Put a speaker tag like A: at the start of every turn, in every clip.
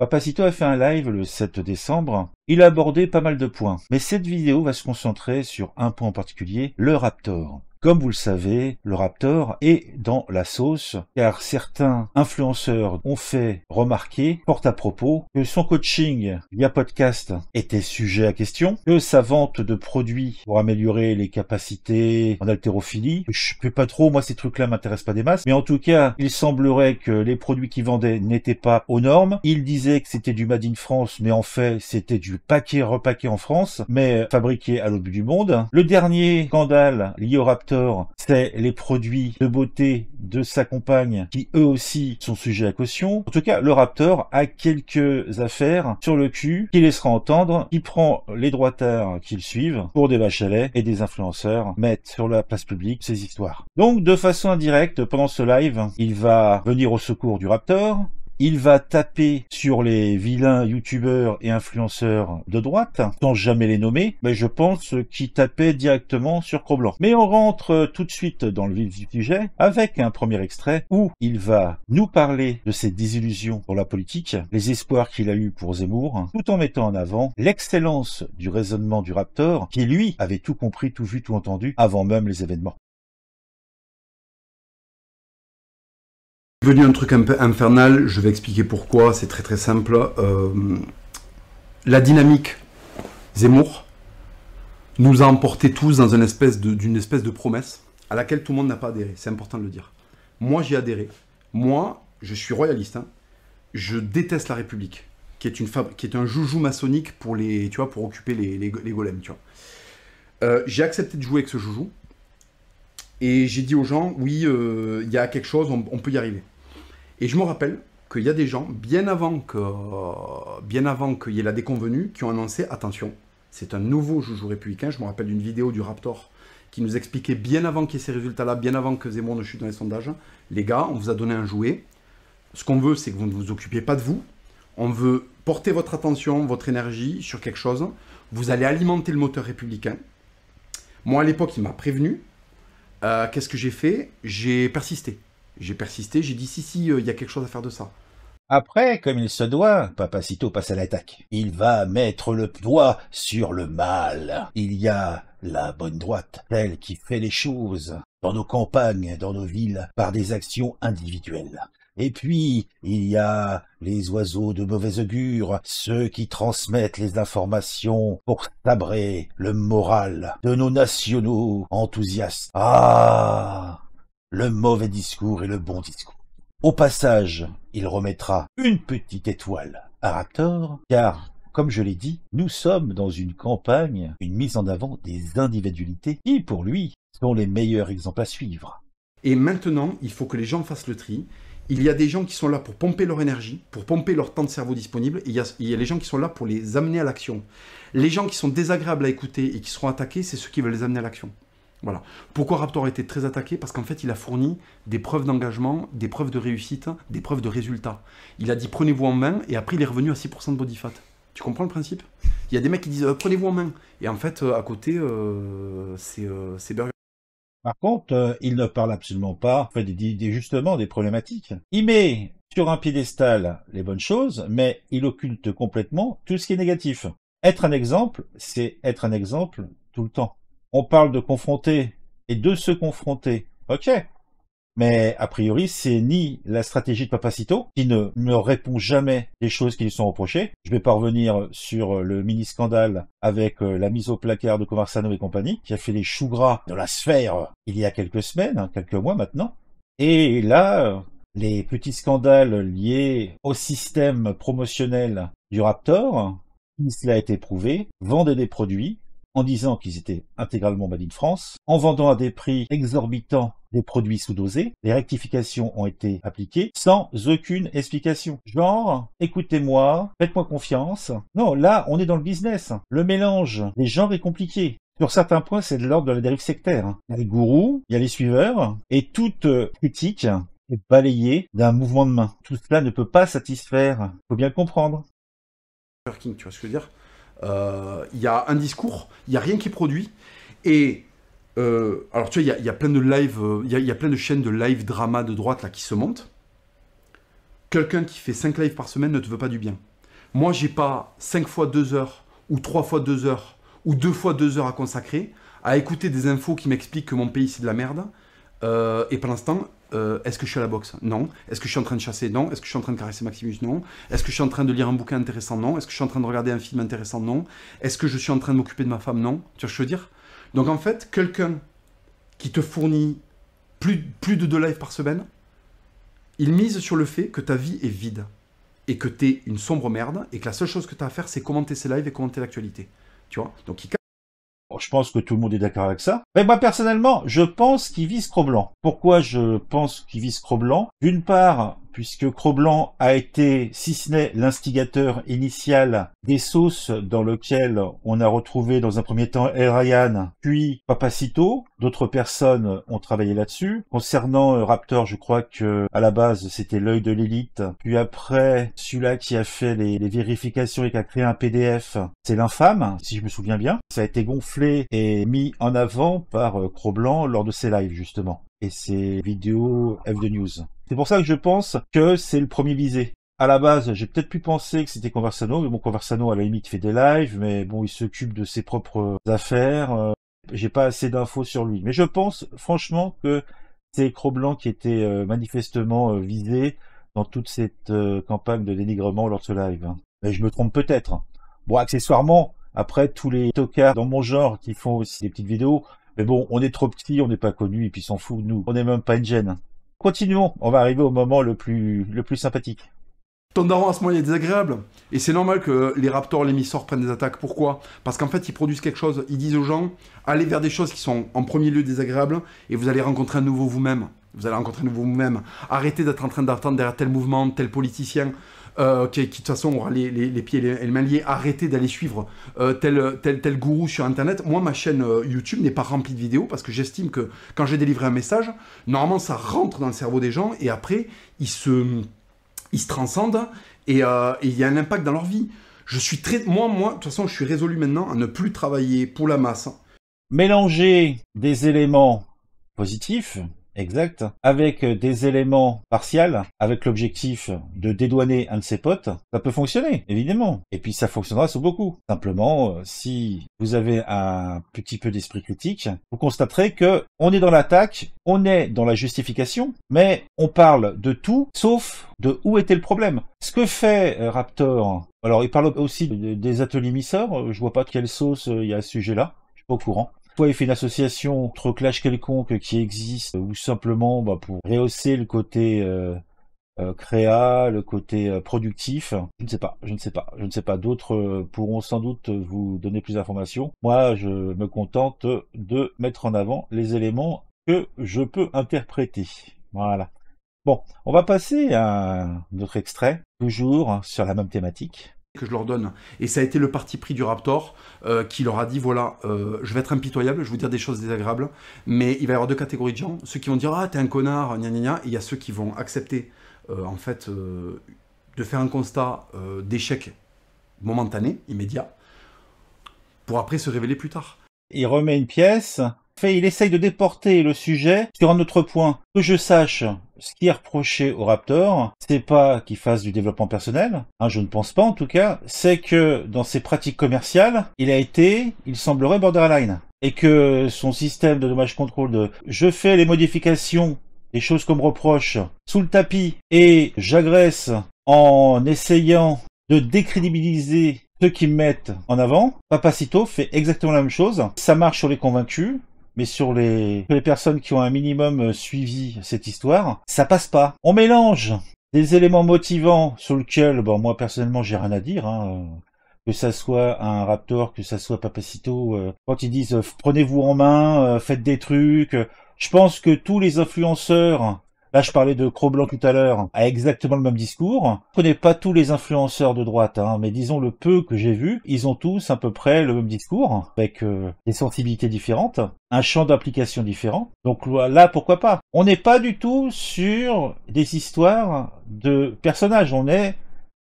A: Papacito a fait un live le 7 décembre. Il a abordé pas mal de points, mais cette vidéo va se concentrer sur un point en particulier, le Raptor. Comme vous le savez, le Raptor est dans la sauce car certains influenceurs ont fait remarquer, porte à propos, que son coaching via podcast était sujet à question, que sa vente de produits pour améliorer les capacités en haltérophilie, je ne sais pas trop, moi ces trucs-là m'intéressent pas des masses, mais en tout cas, il semblerait que les produits qu'il vendait n'étaient pas aux normes. Il disait que c'était du Made in France, mais en fait, c'était du paquet repaqué en France, mais fabriqué à l'autre bout du monde. Le dernier scandale lié au Raptor c'est les produits de beauté de sa compagne qui eux aussi sont sujets à caution. En tout cas, le Raptor a quelques affaires sur le cul qui laissera entendre qui prend les droiteurs qu'il qui suivent pour des vaches à lait et des influenceurs mettent sur la place publique ces histoires. Donc, de façon indirecte, pendant ce live, il va venir au secours du Raptor, il va taper sur les vilains youtubeurs et influenceurs de droite, sans jamais les nommer, mais je pense qu'il tapait directement sur cro Mais on rentre euh, tout de suite dans le vif du sujet avec un premier extrait où il va nous parler de ses désillusions pour la politique, les espoirs qu'il a eus pour Zemmour, tout en mettant en avant l'excellence du raisonnement du Raptor qui lui avait tout compris, tout vu, tout entendu avant même les événements.
B: devenu un truc un peu infernal. Je vais expliquer pourquoi. C'est très très simple. Euh, la dynamique Zemmour nous a emportés tous dans une espèce de, d'une espèce de promesse à laquelle tout le monde n'a pas adhéré. C'est important de le dire. Moi, j'y ai adhéré. Moi, je suis royaliste. Hein. Je déteste la République, qui est, une qui est un joujou maçonnique pour, les, tu vois, pour occuper les, les, golems. Euh, j'ai accepté de jouer avec ce joujou et j'ai dit aux gens, oui, euh, il y a quelque chose, on, peut y arriver. Et je me rappelle qu'il y a des gens, bien avant que, bien avant qu'il y ait la déconvenue, qui ont annoncé, attention, c'est un nouveau joujou républicain. Je me rappelle d'une vidéo du Raptor qui nous expliquait bien avant qu'il y ait ces résultats-là, bien avant que Zemmour ne chute dans les sondages, les gars, on vous a donné un jouet. Ce qu'on veut, c'est que vous ne vous occupiez pas de vous. On veut porter votre attention, votre énergie sur quelque chose. Vous allez alimenter le moteur républicain. Moi, à l'époque, il m'a prévenu. Euh, qu'est-ce que j'ai fait
A: J'ai persisté. J'ai persisté, j'ai dit si, si, il euh, y a quelque chose à faire de ça. Après, comme il se doit, Papacito passe à l'attaque. Il va mettre le doigt sur le mal. Il y a la bonne droite, celle qui fait les choses dans nos campagnes, dans nos villes, par des actions individuelles. Et puis, il y a les oiseaux de mauvais augure, ceux qui transmettent les informations pour sabrer le moral de nos nationaux enthousiastes. Ah Le mauvais discours et le bon discours. Au passage, il remettra une petite étoile à Raptor, car comme je l'ai dit, nous sommes dans une campagne, une mise en avant des individualités qui, pour lui, sont les meilleurs exemples à suivre. Et
B: maintenant, il faut que les gens fassent le tri il y a des gens qui sont là pour pomper leur énergie, pour pomper leur temps de cerveau disponible, et il y a, les gens qui sont là pour les amener à l'action. Les gens qui sont désagréables à écouter et qui seront attaqués, c'est ceux qui veulent les amener à l'action. Voilà. Pourquoi Raptor a été très attaqué Parce qu'en fait, il a fourni des preuves d'engagement, des preuves de réussite, des preuves de résultats. Il a dit prenez-vous en main, et après, il est revenu à 6% de body fat. Tu comprends le principe Il y a des mecs qui disent euh, prenez-vous en main. Et en fait, euh, à côté, euh, c'est burger.
A: Par contre, euh, il ne parle absolument pas, fait des, des, justement, des problématiques. Il met sur un piédestal les bonnes choses, mais il occulte complètement tout ce qui est négatif. Être un exemple, c'est être un exemple tout le temps. On parle de confronter et de se confronter. Ok, mais a priori, c'est ni la stratégie de Papacito, qui ne me répond jamais des choses qui lui sont reprochées. Je vais pas revenir sur le mini-scandale avec euh, la mise au placard de Comarsano et compagnie, qui a fait les choux gras de la sphère euh, il y a quelques semaines, hein, quelques mois maintenant. Et là, euh, les petits scandales liés au système promotionnel du Raptor, qui hein, cela a été prouvé, vendaient des produits en disant qu'ils étaient intégralement made in France, en vendant à des prix exorbitants des produits sous-dosés. Les rectifications ont été appliquées sans aucune explication. Genre, écoutez-moi, faites-moi confiance. Non, là, on est dans le business. Le mélange des genres est compliqué. Sur certains points, c'est de l'ordre de la dérive sectaire. Il y a les gourous, il y a les suiveurs, et toute euh, critique est balayée d'un mouvement de main. Tout cela ne peut pas satisfaire. Il faut bien le comprendre. King, tu vois ce que je
B: veux dire euh, Il y a un discours, il n'y a rien qui produit, et euh, alors tu vois, il y, a plein de live, euh, il y, a plein de chaînes de live drama de droite là qui se montent. Quelqu'un qui fait 5 lives par semaine ne te veut pas du bien. Moi, j'ai pas 5 fois 2 heures, ou 3 fois 2 heures, ou 2 fois 2 heures à consacrer à écouter des infos qui m'expliquent que mon pays c'est de la merde. Euh, et pour l'instant, est-ce que je suis à la boxe Non. Est-ce que je suis en train de chasser Non. Est-ce que je suis en train de caresser Maximus Non. Est-ce que je suis en train de lire un bouquin intéressant Non. Est-ce que je suis en train de regarder un film intéressant Non. Est-ce que je suis en train de m'occuper de ma femme Non. Tu vois ce je veux dire donc en fait, quelqu'un qui te fournit plus, plus de deux lives par semaine, il mise sur le fait que ta vie est vide et que t'es une sombre merde et que la seule chose que t'as à faire, c'est commenter ses lives et commenter l'actualité.
A: Tu vois Donc il je pense que tout le monde est d'accord avec ça. Mais moi personnellement, je pense qu'il vise Cro-Blanc. Pourquoi je pense qu'il vise Cro-Blanc D'une part, puisque cro a été, si ce n'est l'instigateur initial des sauces dans lesquelles on a retrouvé dans un premier temps El Ryan, puis Papacito. D'autres personnes ont travaillé là-dessus. Concernant euh, Raptor, je crois que à la base c'était l'œil de l'élite, puis après celui-là qui a fait les, vérifications et qui a créé un PDF, c'est l'infâme, si je me souviens bien. Ça a été gonflé et mis en avant par euh, cro lors de ses lives justement et ses vidéos F de News. C'est pour ça que je pense que c'est le premier visé. À la base, j'ai peut-être pu penser que c'était Conversano, mais bon, Conversano, à la limite, fait des lives, mais bon, il s'occupe de ses propres euh, affaires. Euh, j'ai pas assez d'infos sur lui. Mais je pense, franchement, que c'est Cro-Blanc qui était euh, manifestement visé dans toute cette campagne de dénigrement lors de ce live. Hein. Mais je me trompe peut-être. Hein. Bon, accessoirement, après, tous les tocards dans mon genre qui font aussi des petites vidéos, mais bon, on est trop petit, on n'est pas connu, et puis s'en fout nous. On n'est même pas une gêne. Hein. Continuons, on va arriver au moment le plus, le plus sympathique. Tondaron à ce
B: moment il est désagréable. Et c'est normal que les Raptors, les Missors prennent des attaques. Pourquoi Parce qu'en fait ils produisent quelque chose, ils disent aux gens, allez vers des choses qui sont en premier lieu désagréables et vous allez rencontrer un nouveau vous-même. Vous allez rencontrer un nouveau vous-même. Arrêtez d'être en train d'attendre derrière tel mouvement, tel politicien. Euh, qui, de toute façon aura les, pieds et les, mains liés, arrêtez d'aller suivre euh, tel, tel, gourou sur Internet. Moi, ma chaîne euh, YouTube n'est pas remplie de vidéos parce que j'estime que quand j'ai délivré un message, normalement, ça rentre dans le cerveau des gens et après, ils se, ils transcendent et il y a un impact dans leur vie. Je suis très, moi, moi, de toute façon, je suis résolu maintenant à ne plus travailler
A: pour la masse. Mélanger des éléments positifs exact, avec euh, des éléments partiels, avec l'objectif de dédouaner un de ses potes, ça peut fonctionner, évidemment. Et puis ça fonctionnera sur beaucoup. Simplement, euh, si vous avez un petit peu d'esprit critique, vous constaterez que on est dans l'attaque, on est dans la justification, mais on parle de tout sauf de où était le problème. Ce que fait euh, Raptor, alors il parle aussi des ateliers misseurs, je vois pas de quelle sauce il y a à ce sujet-là, je suis pas au courant il fait une association entre clash quelconque qui existe, ou simplement bah, pour rehausser le côté euh, euh, créa, le côté euh, productif. Je ne sais pas, je ne sais pas, je ne sais pas. D'autres pourront sans doute vous donner plus d'informations. Moi, je me contente de mettre en avant les éléments que je peux interpréter. Voilà. Bon, on va passer à un autre extrait, toujours sur la même thématique
B: que je leur donne. Et ça a été le parti pris du Raptor euh, qui leur a dit voilà, euh, je vais être impitoyable, je vais vous dire des choses désagréables, mais il va y avoir deux catégories de gens. Ceux qui vont dire ah, t'es un connard, gna gna gna, et il y a ceux qui vont accepter, euh, en fait, de faire un constat
A: d'échec momentané, immédiat, pour après se révéler plus tard. Il remet une pièce, il essaye de déporter le sujet sur un autre point. Que je sache, ce qui est reproché au Raptor, c'est pas qu'il fasse du développement personnel, hein, je ne pense pas en tout cas, c'est que dans ses pratiques commerciales, il a été, il semblerait, borderline. Et que son système de dommage contrôle de je fais les modifications, les choses qu'on me reproche, sous le tapis, et j'agresse en essayant de décrédibiliser ceux qui me mettent en avant, Papacito fait exactement la même chose. Ça marche sur les convaincus mais sur les, personnes qui ont un minimum euh, suivi cette histoire, ça passe pas. On mélange des éléments motivants sur lesquels, bon, moi personnellement, j'ai rien à dire. Hein, euh, que ça soit un Raptor, que ça soit Papacito, euh, quand ils disent prenez-vous en main, faites des trucs. Je pense que tous les influenceurs Là, je parlais de Cro-Blanc tout à l'heure, a exactement le même discours. Je connais pas tous les influenceurs de droite, hein, mais disons le peu que j'ai vu, ils ont tous à peu près le même discours, avec euh, des sensibilités différentes, un champ d'application différent. Donc là, pourquoi pas On n'est pas du tout sur des histoires de personnages, on est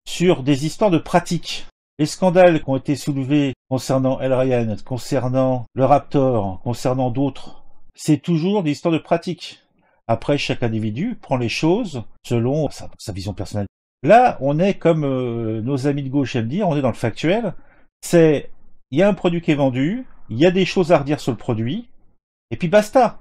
A: sur des histoires de pratiques. Les scandales qui ont été soulevés concernant El concernant le Raptor, concernant d'autres, c'est toujours des histoires de pratiques. Après, chaque individu prend les choses selon sa, vision personnelle. Là, on est comme euh, nos amis de gauche aiment dire, on est dans le factuel. C'est, il y a un produit qui est vendu, il y a des choses à redire sur le produit, et puis basta.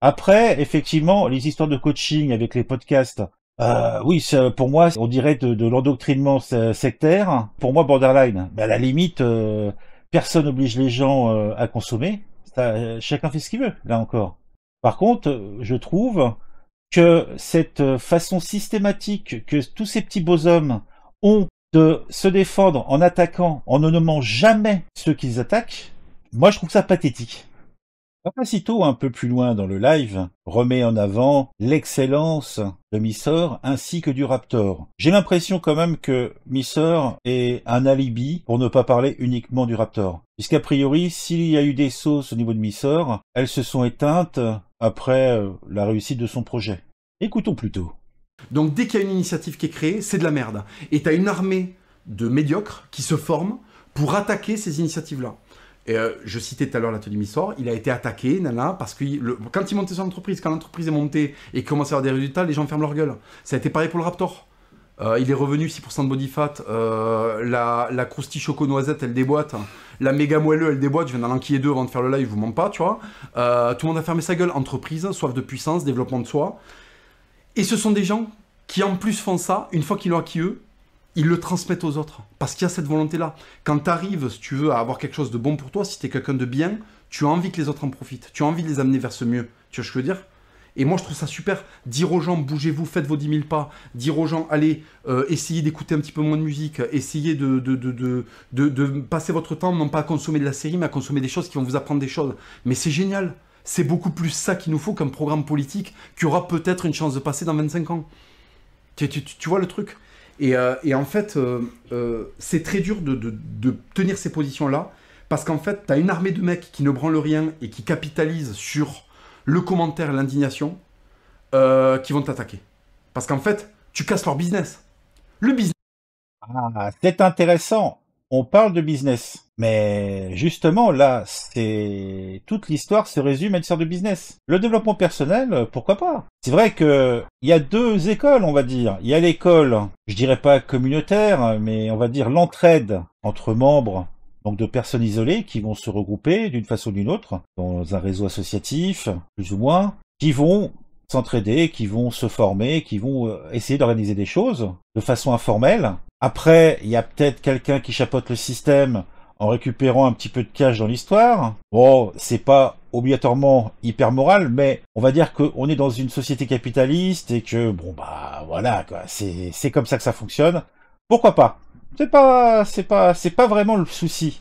A: Après, effectivement, les histoires de coaching avec les podcasts, euh, oui, pour moi, on dirait de, l'endoctrinement sectaire. Pour moi, borderline. à la limite, euh, personne n'oblige les gens euh, à consommer. chacun fait ce qu'il veut, là encore. Par contre, je trouve que cette façon systématique que tous ces petits beaux hommes ont de se défendre en attaquant, en ne nommant jamais ceux qu'ils attaquent, moi je trouve ça pathétique. tôt, un peu plus loin dans le live, remet en avant l'excellence de Missor ainsi que du Raptor. J'ai l'impression quand même que Missor est un alibi pour ne pas parler uniquement du Raptor. Puisqu'a priori, s'il y a eu des sauces au niveau de Missor, elles se sont éteintes après euh, la réussite de son projet. Écoutons plutôt. Donc dès qu'il y a une initiative qui est créée, c'est de la merde. Et tu une
B: armée de médiocres qui se forment pour attaquer ces initiatives-là. Et euh, je citais tout à l'heure l'atelier Missor, il a été attaqué, nana, parce que quand il montait son entreprise, quand l'entreprise est montée et commence à avoir des résultats, les gens ferment leur gueule. Ça a été pareil pour le Raptor. Euh, il est revenu 6% de body fat. Euh, la, la croustille choco noisette, elle déboîte. La méga moelleux, elle déboîte. Je viens d'en enquiller deux avant de faire le live, je vous mens pas, tu vois. Euh, tout le monde a fermé sa gueule. Entreprise, soif de puissance, développement de soi. Et ce sont des gens qui, en plus, font ça, une fois qu'ils l'ont acquis eux, ils le transmettent aux autres. Parce qu'il y a cette volonté-là. Quand tu arrives, si tu veux, à avoir quelque chose de bon pour toi, si tu es quelqu'un de bien, tu as envie que les autres en profitent. Tu as envie de les amener vers ce mieux. Tu vois ce que je veux dire et moi, je trouve ça super. Dire aux gens, bougez-vous, faites vos 10 000 pas. Dire aux gens, allez, euh, essayez d'écouter un petit peu moins de musique. Essayez de, de, passer votre temps, non pas à consommer de la série, mais à consommer des choses qui vont vous apprendre des choses. Mais c'est génial. C'est beaucoup plus ça qu'il nous faut comme programme politique qui aura peut-être une chance de passer dans 25 ans. Tu, vois le truc euh, et, en fait, euh, c'est très dur de, tenir ces positions-là parce qu'en fait, tu une armée de mecs qui ne branlent rien et qui capitalisent sur le commentaire l'indignation euh, qui vont t'attaquer.
A: Parce qu'en fait, tu casses leur business. Le business. Ah, c'est intéressant. On parle de business. Mais justement, là, c'est toute l'histoire se résume à une sorte de business. Le développement personnel, euh, pourquoi pas C'est vrai que il y a deux écoles, on va dire. Il y a l'école, je dirais pas communautaire, mais on va dire l'entraide entre membres donc de personnes isolées qui vont se regrouper d'une façon ou d'une autre dans un réseau associatif, plus ou moins, qui vont s'entraider, qui vont se former, qui vont euh, essayer d'organiser des choses de façon informelle. Après, il y a peut-être quelqu'un qui chapote le système en récupérant un petit peu de cash dans l'histoire. Bon, c'est pas obligatoirement hyper moral, mais on va dire qu'on est dans une société capitaliste et que, bon, bah voilà, c'est comme ça que ça fonctionne. Pourquoi pas c'est pas, c'est pas, c'est pas vraiment le souci.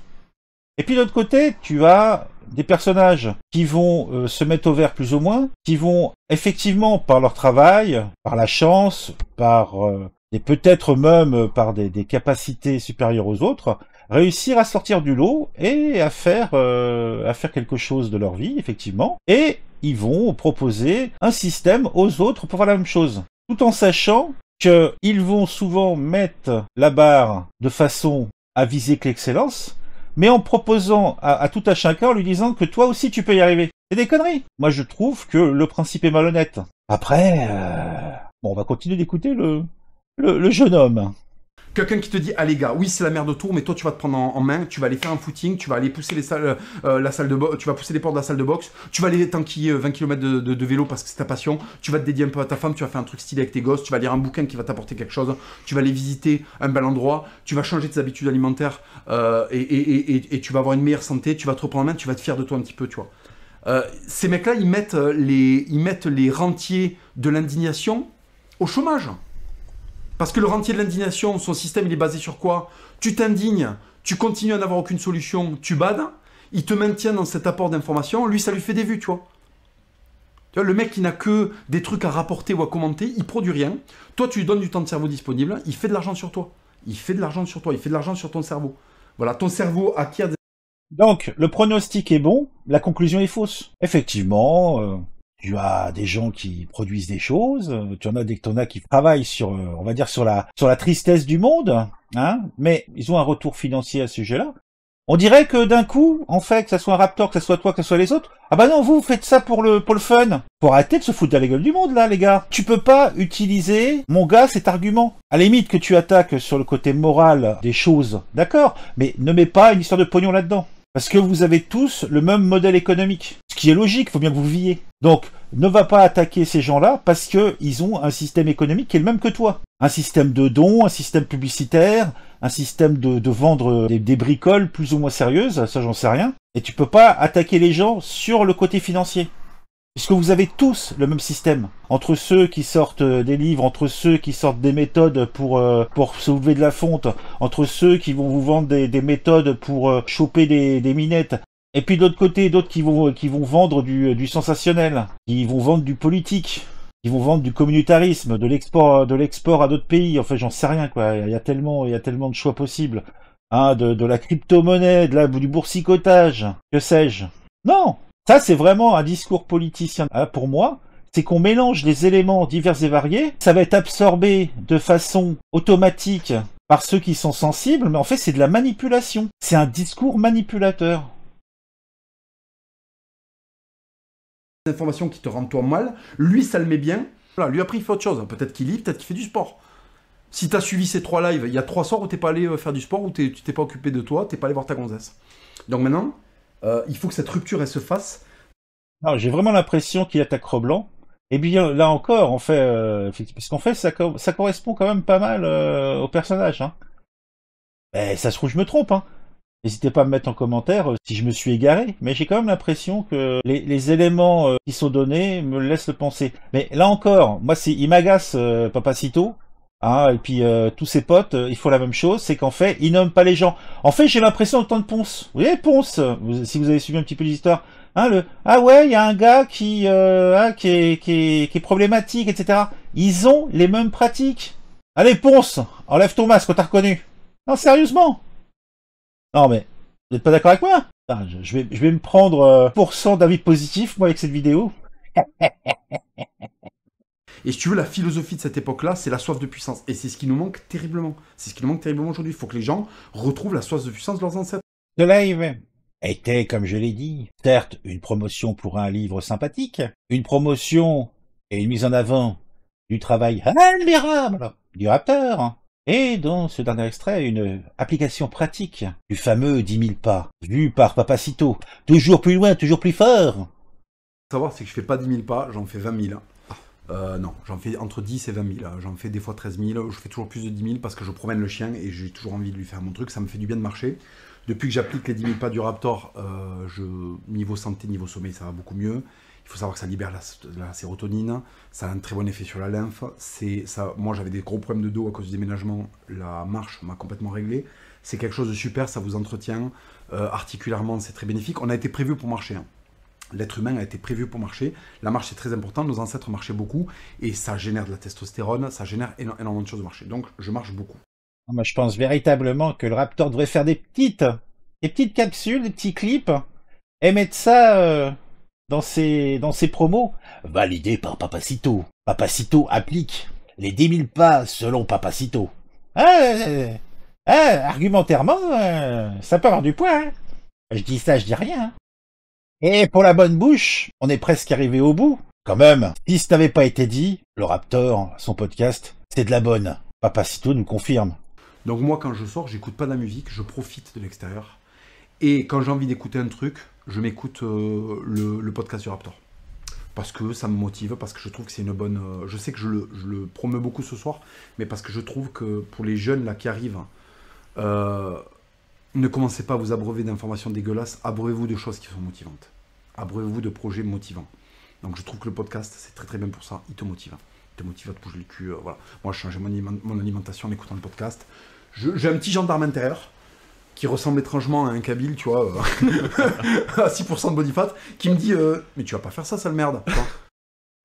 A: Et puis de l'autre côté, tu as des personnages qui vont euh, se mettre au vert plus ou moins, qui vont effectivement par leur travail, par la chance, par euh, et peut-être même euh, par des, capacités supérieures aux autres, réussir à sortir du lot et à faire, à faire quelque chose de leur vie, effectivement. Et ils vont proposer un système aux autres pour faire la même chose. Tout en sachant qu'ils vont souvent mettre la barre de façon à viser que l'excellence, mais en proposant à, tout à chacun, en lui disant que toi aussi tu peux y arriver. C'est des conneries. Moi je trouve que le principe est malhonnête. Après, euh, on va continuer d'écouter le jeune homme. Quelqu'un
B: qui te dit, "Allez gars, oui c'est la merde tour, mais toi tu vas te prendre en, main, tu vas aller faire un footing, tu vas aller pousser les salles, la salle de portes de la salle de boxe, tu vas aller tanquiller 20 km de, vélo parce que c'est ta passion, tu vas te dédier un peu à ta femme, tu vas faire un truc stylé avec tes gosses, tu vas lire un bouquin qui va t'apporter quelque chose, tu vas aller visiter un bel endroit, tu vas changer tes habitudes alimentaires et, tu vas avoir une meilleure santé, tu vas te reprendre en main, tu vas te fier de toi un petit peu, tu vois. ces mecs-là, ils mettent les, ils mettent les rentiers de l'indignation au chômage. Parce que le rentier de l'indignation, son système, il est basé sur quoi Tu t'indignes, tu continues à n'avoir aucune solution, tu bades, il te maintient dans cet apport d'information, lui, ça lui fait des vues, tu vois. Tu vois le mec qui n'a que des trucs à rapporter ou à commenter, il produit rien. Toi, tu lui donnes du temps de cerveau disponible, il fait de l'argent sur toi. Il
A: fait de l'argent sur toi, il fait de l'argent sur ton cerveau. Voilà, ton cerveau acquiert des... Donc, le pronostic est bon, la conclusion est fausse. Effectivement, euh, tu as des gens qui produisent des choses, tu en as des en as qui travaillent sur, euh, on va dire sur la sur la tristesse du monde, hein, mais ils ont un retour financier à ce sujet-là. On dirait que d'un coup, en fait, que ça soit un Raptor, que ça soit toi, que ça soit les autres, ah bah non, vous, vous faites ça pour le, pour le fun. Pour arrêter de se foutre dans la gueule du monde, là, les gars. Tu peux pas utiliser, mon gars, cet argument. À la limite que tu attaques sur le côté moral des choses, d'accord, mais ne mets pas une histoire de pognon là-dedans. Parce que vous avez tous le même modèle économique. Ce qui est logique, faut bien que vous viviez. Donc, ne va pas attaquer ces gens-là parce qu'ils ont un système économique qui est le même que toi. Un système de dons, un système publicitaire, un système de, vendre des, bricoles plus ou moins sérieuses, ça j'en sais rien. Et tu peux pas attaquer les gens sur le côté financier. Puisque vous avez tous le même système. Entre ceux qui sortent euh, des livres, entre ceux qui sortent des méthodes pour, sauver euh, soulever de la fonte, entre ceux qui vont vous vendre des, méthodes pour euh, choper des minettes, et puis d'autre côté, d'autres qui vont, qui vont vendre euh, du, sensationnel, qui vont vendre du politique, qui vont vendre du communautarisme, de l'export, euh, de l'export à d'autres pays. En fait, j'en sais rien, quoi. Il y a tellement, il y a tellement de choix possibles. Hein, de, la crypto-monnaie, de la, du boursicotage, que sais-je. Non Ça, c'est vraiment un discours politicien. Ah, pour moi, c'est qu'on mélange des éléments divers et variés. Ça va être absorbé de façon automatique par ceux qui sont sensibles, mais en fait, c'est de la manipulation. C'est un discours manipulateur. informations qui te rendent toi mal, lui ça le met
B: bien, voilà, lui a pris fait autre chose, peut-être qu'il lit, peut-être qu'il fait du sport. Si t'as suivi ces trois lives, il y a trois soirs où t'es pas allé euh, faire du sport, où tu t'es pas occupé de toi, t'es pas allé voir ta gonzesse. Donc maintenant, euh, il
A: faut que cette rupture elle se fasse. Ah, j'ai vraiment l'impression qu'il est a blanc. Et bien là encore, en fait, euh, parce qu'en fait, ça, correspond quand même pas mal au personnage. Hein. Eh, ça se trouve, je me trompe. Hein. N'hésitez pas à me mettre en commentaire euh, si je me suis égaré, mais j'ai quand même l'impression que les, éléments euh, qui sont donnés me laissent le penser. Mais là encore, moi, il m'agace papa euh, Papacito, hein, et puis tous ses potes, il faut la même chose, c'est qu'en fait, ils nomment pas les gens. En fait, j'ai l'impression d'entendre de Ponce. Vous voyez, Ponce, si vous avez suivi un petit peu l'histoire, hein, le « Ah ouais, il y a un gars qui, hein, qui, est, qui, problématique, etc. » Ils ont les mêmes pratiques. Allez, Ponce, enlève ton masque, t'as reconnu. Non, sérieusement non, mais vous n'êtes pas d'accord avec moi je, vais, me prendre euh, pour cent d'avis positifs, moi, avec cette vidéo.
B: Et si tu veux, la philosophie de cette époque-là, c'est la soif de puissance. Et c'est ce qui nous manque terriblement. C'est ce qui nous manque terriblement
A: aujourd'hui. Il faut que les gens retrouvent la soif de puissance de leurs ancêtres. Le live était, comme je l'ai dit, certes une promotion pour un livre sympathique, une promotion et une mise en avant du travail admirable du rappeur, hein, et dans ce dernier extrait, une application pratique du fameux 10 000 pas, vu par Papacito. Toujours plus loin, toujours plus fort Savoir, c'est que je fais pas 10 000 pas, j'en fais 20 000.
B: Euh, non, j'en fais entre 10 et 20 000. J'en fais des fois 13 000. Je fais toujours plus de 10 000 parce que je promène le chien et j'ai toujours envie de lui faire mon truc. Ça me fait du bien de marcher. Depuis que j'applique les 10 000 pas du Raptor, euh, je, niveau santé, niveau sommeil, ça va beaucoup mieux. Il faut savoir que ça libère la, sérotonine, ça a un très bon effet sur la lymphe. C'est ça. Moi, j'avais des gros problèmes de dos à cause du déménagement. La marche m'a complètement réglé. C'est quelque chose de super. Ça vous entretient euh, articulairement. C'est très bénéfique. On a été prévu pour marcher. Hein. L'être humain a été prévu pour marcher. La marche est très importante. Nos ancêtres marchaient beaucoup et ça génère de la testostérone. Ça génère énormément de choses de marcher. Donc, je marche beaucoup.
A: Ah, je pense véritablement que le Raptor devrait faire des petites, des petites capsules, des petits clips et mettre ça. Euh, dans ses, dans promos, validé par Papacito. Papacito applique les 10 000 pas selon Papacito. Eh, eh, eh, euh, argumentairement, ça peut avoir du poids. Hein. Je dis ça, je dis rien. Hein. Et pour la bonne bouche, on est presque arrivé au bout. Quand même, si ce n'avait pas été dit, le Raptor, son podcast, c'est de la bonne. Papacito nous confirme. Donc moi,
B: quand je sors, j'écoute pas de la musique, je profite de l'extérieur. Et quand j'ai envie d'écouter un truc, je m'écoute euh, le, podcast du Raptor. Parce que ça me motive, parce que je trouve que c'est une bonne... Euh, je sais que je le, je promeux beaucoup ce soir, mais parce que je trouve que pour les jeunes là qui arrivent, euh, ne commencez pas à vous abreuver d'informations dégueulasses, abreuvez-vous de choses qui sont motivantes. Abreuvez-vous de projets motivants. Donc je trouve que le podcast, c'est très très bien pour ça, il te motive. Il te motive à te bouger le cul, voilà. Moi, je changeais mon, mon alimentation en écoutant le podcast. J'ai un petit gendarme intérieur, qui ressemble étrangement à un kabyle, tu vois, euh, à 6% de body fat, qui me dit euh, Mais tu vas pas faire ça, sale merde.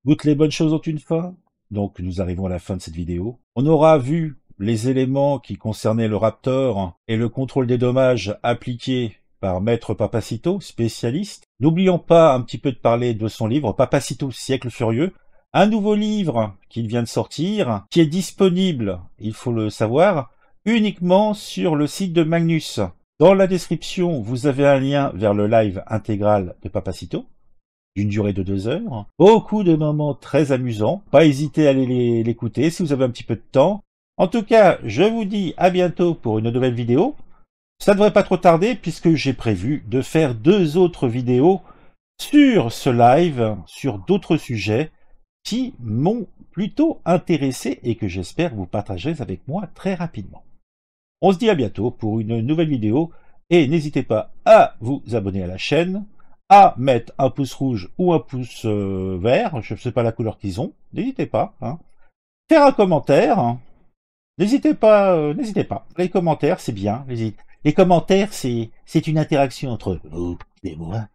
A: Toutes les bonnes choses ont une fin. Donc nous arrivons à la fin de cette vidéo. On aura vu les éléments qui concernaient le Raptor et le contrôle des dommages appliqués par Maître Papacito, spécialiste. N'oublions pas un petit peu de parler de son livre Papacito, siècle furieux. Un nouveau livre qu'il vient de sortir, qui est disponible, il faut le savoir, uniquement sur le site de Magnus. Dans la description, vous avez un lien vers le live intégral de Papacito, d'une durée de deux heures. Beaucoup de moments très amusants. Pas hésiter à aller l'écouter si vous avez un petit peu de temps. En tout cas, je vous dis à bientôt pour une nouvelle vidéo. Ça ne devrait pas trop tarder puisque j'ai prévu de faire deux autres vidéos sur ce live, sur d'autres sujets qui m'ont plutôt intéressé et que j'espère vous partagerez avec moi très rapidement. On se dit à bientôt pour une nouvelle vidéo et n'hésitez pas à vous abonner à la chaîne, à mettre un pouce rouge ou un pouce euh, vert, je ne sais pas la couleur qu'ils ont, n'hésitez pas. Hein. Faire un commentaire, hein. n'hésitez pas, euh, n'hésitez pas. Les commentaires, c'est bien. Les commentaires, c'est une interaction entre vous et moi.